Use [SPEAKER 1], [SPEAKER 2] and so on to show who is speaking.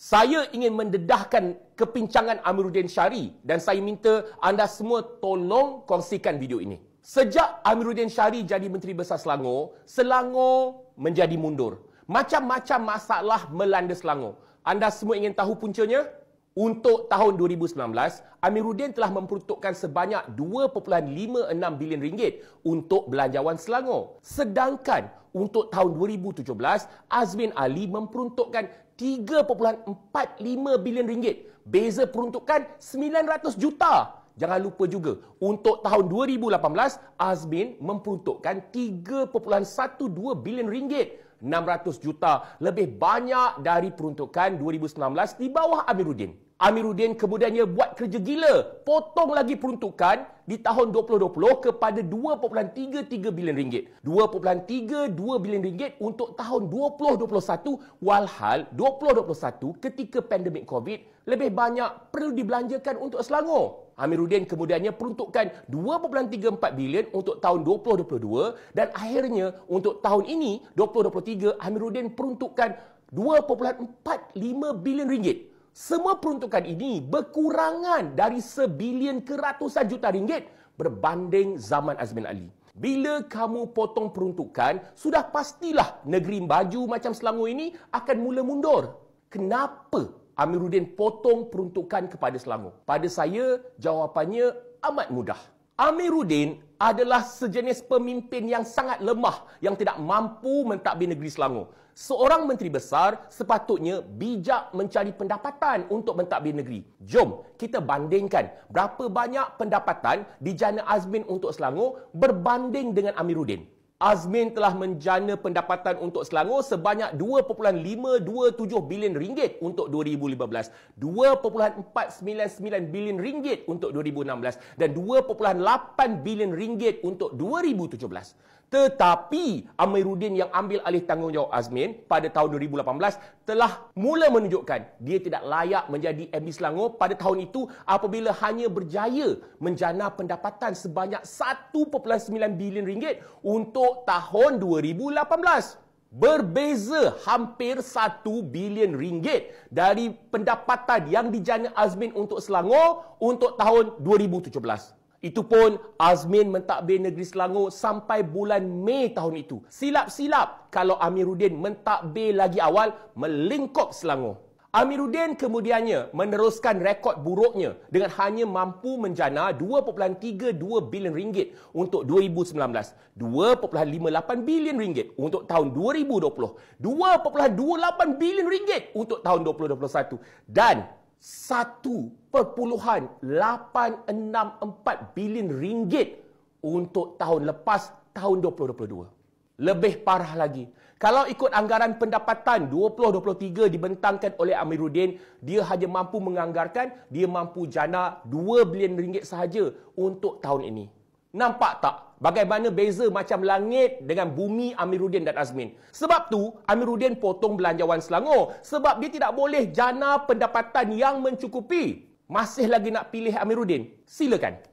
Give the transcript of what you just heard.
[SPEAKER 1] saya ingin mendedahkan kepincangan Amiruddin Syari dan saya minta anda semua tolong kongsikan video ini. Sejak Amiruddin Syari jadi Menteri Besar Selangor, Selangor menjadi mundur. Macam-macam masalah melanda Selangor. Anda semua ingin tahu puncanya? Untuk tahun 2019, Amiruddin telah memperuntukkan sebanyak 2.56 bilion ringgit untuk belanjawan Selangor. Sedangkan untuk tahun 2017, Azmin Ali memperuntukkan 3.45 bilion ringgit. Beza peruntukan 900 juta. Jangan lupa juga, untuk tahun 2018, Azmin memperuntukkan 3.12 bilion ringgit. 600 juta lebih banyak dari peruntukan 2019 di bawah Amiruddin. Amiruddin kemudiannya buat kerja gila, potong lagi peruntukan di tahun 2020 kepada 2.33 bilion ringgit. 2.32 bilion ringgit untuk tahun 2021 walhal 2021 ketika pandemik Covid lebih banyak perlu dibelanjakan untuk Selangor. Amiruddin kemudiannya peruntukkan 2.34 bilion untuk tahun 2022 dan akhirnya untuk tahun ini 2023 Amiruddin peruntukkan 2.45 bilion ringgit semua peruntukan ini berkurangan dari sebilion keratusan juta ringgit berbanding zaman Azmin Ali. Bila kamu potong peruntukan, sudah pastilah negeri baju macam Selangor ini akan mula mundur. Kenapa Amiruddin potong peruntukan kepada Selangor? Pada saya, jawapannya amat mudah. Amiruddin adalah sejenis pemimpin yang sangat lemah yang tidak mampu mentadbir negeri Selangor. Seorang menteri besar sepatutnya bijak mencari pendapatan untuk mentadbir negeri. Jom kita bandingkan berapa banyak pendapatan dijana Azmin untuk Selangor berbanding dengan Amiruddin. Azmin telah menjana pendapatan untuk Selangor sebanyak 2.527 bilion ringgit untuk 2015, 2.499 bilion ringgit untuk 2016 dan 2.8 bilion ringgit untuk 2017. Tetapi Amiruddin yang ambil alih tanggungjawab Azmin pada tahun 2018 telah mula menunjukkan dia tidak layak menjadi MB Selangor pada tahun itu apabila hanya berjaya menjana pendapatan sebanyak 1.9 bilion ringgit untuk tahun 2018 berbeza hampir 1 bilion ringgit dari pendapatan yang dijana Azmin untuk Selangor untuk tahun 2017. Itu pun Azmin mentadbir negeri Selangor sampai bulan Mei tahun itu. Silap-silap kalau Amiruddin mentadbir lagi awal melingkup Selangor. Amiruddin kemudiannya meneruskan rekod buruknya dengan hanya mampu menjana 2.32 bilion ringgit untuk 2019, 2.58 bilion ringgit untuk tahun 2020, 2.28 bilion ringgit untuk tahun 2021 dan 1.864 bilion ringgit untuk tahun lepas tahun 2022. Lebih parah lagi. Kalau ikut anggaran pendapatan 2023 dibentangkan oleh Amiruddin, dia hanya mampu menganggarkan, dia mampu jana 2 bilion ringgit sahaja untuk tahun ini. Nampak tak bagaimana beza macam langit dengan bumi Amiruddin dan Azmin. Sebab tu Amiruddin potong belanjawan Selangor sebab dia tidak boleh jana pendapatan yang mencukupi. Masih lagi nak pilih Amiruddin? Silakan.